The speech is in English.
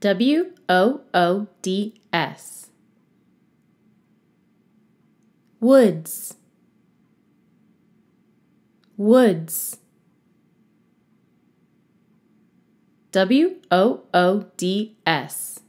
W O O D S. Woods. Woods. W O O D S.